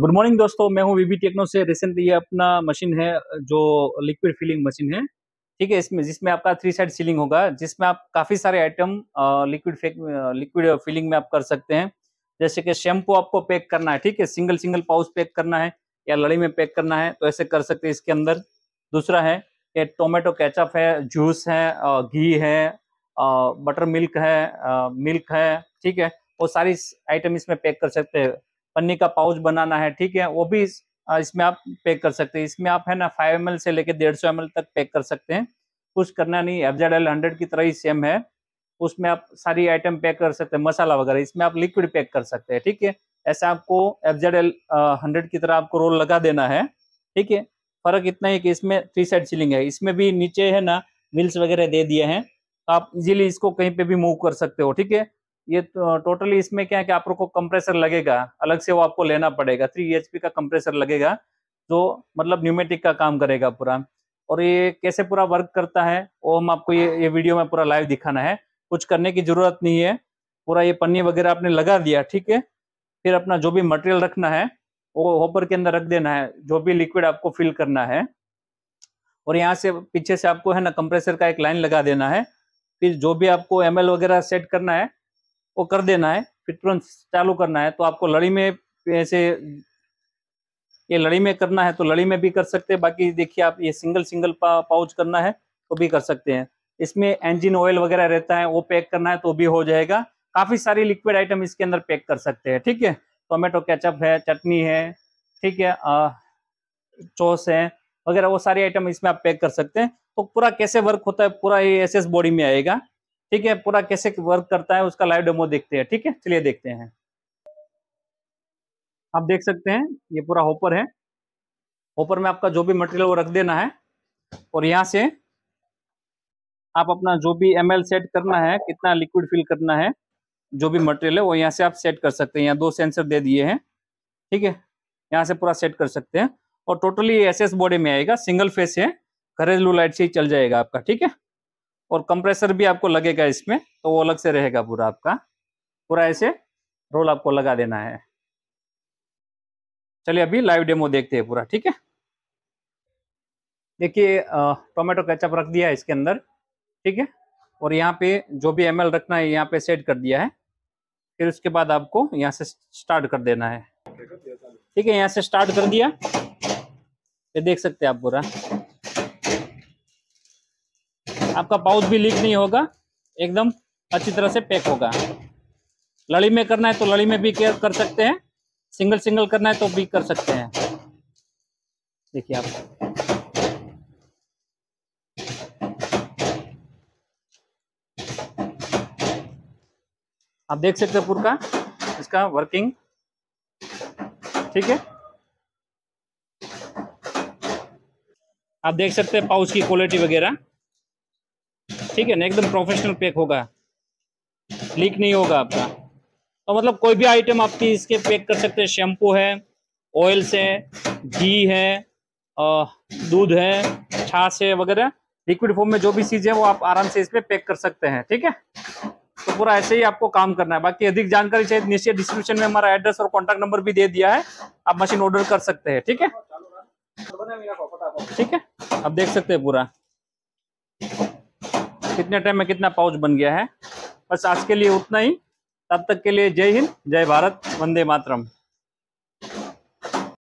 good morning दोस्तों मैं हूं वीबी टेक्नो से रिसेंटली ये अपना मशीन है जो लिक्विड फिलिंग मशीन है ठीक है इसमें जिसमें आपका थ्री साइड सीलिंग होगा जिसमें आप काफ़ी सारे आइटम लिक्विड लिक्विड फिलिंग में आप कर सकते हैं जैसे कि शैम्पू आपको पैक करना है ठीक है सिंगल सिंगल पाउच पैक करना है या लड़ी में पैक करना है तो ऐसे कर सकते हैं इसके अंदर दूसरा है ये टोमेटो कैचअप है जूस है घी है बटर मिल्क है मिल्क है ठीक है वो सारी आइटम इसमें पैक कर सकते हैं पन्नी का पाउच बनाना है ठीक है वो भी इस, इसमें आप पैक कर सकते हैं इसमें आप है ना फाइव एम से लेकर डेढ़ सौ तक पैक कर सकते हैं कुछ करना नहीं एफ जेड एल हंड्रेड की तरह ही सेम है उसमें आप सारी आइटम पैक कर सकते हैं मसाला वगैरह इसमें आप लिक्विड पैक कर सकते हैं ठीक है ऐसा आपको एफ जेड एल हंड्रेड की तरह आपको रोल लगा देना है ठीक है फर्क इतना ही कि इसमें थ्री साइड सीलिंग है इसमें भी नीचे है ना व्हील्स वगैरह दे दिए हैं आप इजीली इसको कहीं पे भी मूव कर सकते हो ठीक है ये तो टोटली इसमें क्या है कि आप लोग को कंप्रेसर लगेगा अलग से वो आपको लेना पड़ेगा थ्री एच का कंप्रेसर लगेगा जो मतलब न्यूमेटिक का काम करेगा पूरा और ये कैसे पूरा वर्क करता है वो हम आपको ये ये वीडियो में पूरा लाइव दिखाना है कुछ करने की जरूरत नहीं है पूरा ये पन्नी वगैरह आपने लगा दिया ठीक है फिर अपना जो भी मटेरियल रखना है वो होपर के अंदर रख देना है जो भी लिक्विड आपको फिल करना है और यहाँ से पीछे से आपको है ना कंप्रेसर का एक लाइन लगा देना है फिर जो भी आपको एम वगैरह सेट करना है वो कर देना है फिर तुरंत चालू करना है तो आपको लड़ी में ऐसे ये लड़ी में करना है तो लड़ी में भी कर सकते हैं बाकी देखिए आप ये सिंगल सिंगल पा, पाउच करना है तो भी कर सकते हैं इसमें इंजिन ऑयल वगैरह रहता है वो पैक करना है तो भी हो जाएगा काफी सारी लिक्विड आइटम इसके अंदर पैक कर सकते हैं ठीक है टोमेटो केचप है चटनी है ठीक है चोस है वगैरह वो सारी आइटम इसमें आप पैक कर सकते हैं तो पूरा कैसे वर्क होता है पूरा ये एस बॉडी में आएगा ठीक है पूरा कैसे वर्क करता है उसका लाइव डेमो देखते हैं ठीक है चलिए देखते हैं आप देख सकते हैं ये पूरा होपर है होपर में आपका जो भी मटेरियल वो रख देना है और यहाँ से आप अपना जो भी एम सेट करना है कितना लिक्विड फिल करना है जो भी मटेरियल है वो यहाँ से आप सेट कर सकते हैं यहाँ दो सेंसर दे दिए हैं ठीक है यहाँ से पूरा सेट कर सकते हैं और टोटली एस एस बॉडी में आएगा सिंगल फेस है घरेलू लाइट से ही चल जाएगा आपका ठीक है और कंप्रेसर भी आपको लगेगा इसमें तो वो अलग से रहेगा पूरा आपका पूरा ऐसे रोल आपको लगा देना है चलिए अभी लाइव डेमो देखते हैं पूरा ठीक है देखिए टोमेटो कैचअप रख दिया है इसके अंदर ठीक है और यहाँ पे जो भी एम रखना है यहाँ पे सेट कर दिया है फिर उसके बाद आपको यहाँ से स्टार्ट कर देना है ठीक है यहाँ से स्टार्ट कर दिया ये देख सकते हैं आप पूरा आपका पाउच भी लीक नहीं होगा एकदम अच्छी तरह से पैक होगा लड़ी में करना है तो लड़ी में भी केयर कर सकते हैं सिंगल सिंगल करना है तो भी कर सकते हैं देखिए आप आप देख सकते हैं पूरा इसका वर्किंग ठीक है आप देख सकते हैं पाउच की क्वालिटी वगैरह ठीक है ना एकदम प्रोफेशनल पैक होगा लीक नहीं होगा आपका तो मतलब कोई भी आइटम आपकी इसके पैक कर सकते हैं शैम्पू है ऑयल्स है घी है दूध है छाछ है वगैरह लिक्विड फॉर्म में जो भी चीज़ है वो आप आराम से इस पर पैक कर सकते हैं ठीक है तो पूरा ऐसे ही आपको काम करना है बाकी अधिक जानकारी चाहिए निश्चित डिस्क्रिप्शन में हमारा एड्रेस और कॉन्टैक्ट नंबर भी दे दिया है आप मशीन ऑर्डर कर सकते हैं ठीक है ठीक है आप देख सकते हैं पूरा कितने टाइम में कितना पाउच बन गया है बस आज के लिए उतना ही तब तक के लिए जय हिंद जय भारत वंदे मातरम